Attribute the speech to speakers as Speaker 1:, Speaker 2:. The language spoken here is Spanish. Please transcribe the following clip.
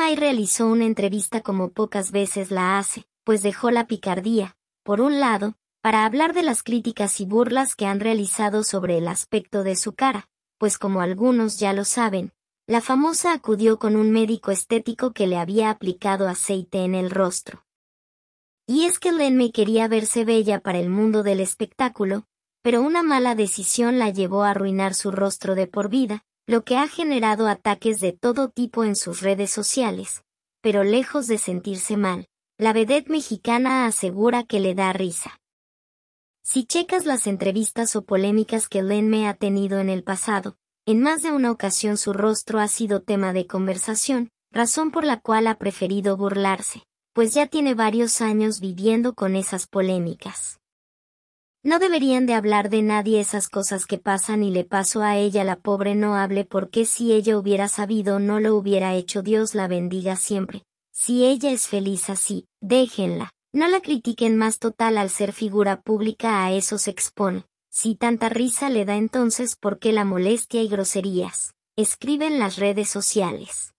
Speaker 1: May realizó una entrevista como pocas veces la hace, pues dejó la picardía, por un lado, para hablar de las críticas y burlas que han realizado sobre el aspecto de su cara, pues como algunos ya lo saben, la famosa acudió con un médico estético que le había aplicado aceite en el rostro. Y es que Lenme quería verse bella para el mundo del espectáculo, pero una mala decisión la llevó a arruinar su rostro de por vida, lo que ha generado ataques de todo tipo en sus redes sociales. Pero lejos de sentirse mal, la vedette mexicana asegura que le da risa. Si checas las entrevistas o polémicas que Lenme ha tenido en el pasado, en más de una ocasión su rostro ha sido tema de conversación, razón por la cual ha preferido burlarse, pues ya tiene varios años viviendo con esas polémicas. No deberían de hablar de nadie esas cosas que pasan y le pasó a ella la pobre no hable porque si ella hubiera sabido no lo hubiera hecho Dios la bendiga siempre. Si ella es feliz así, déjenla. No la critiquen más total al ser figura pública a eso se expone. Si tanta risa le da entonces por qué la molestia y groserías. Escribe en las redes sociales.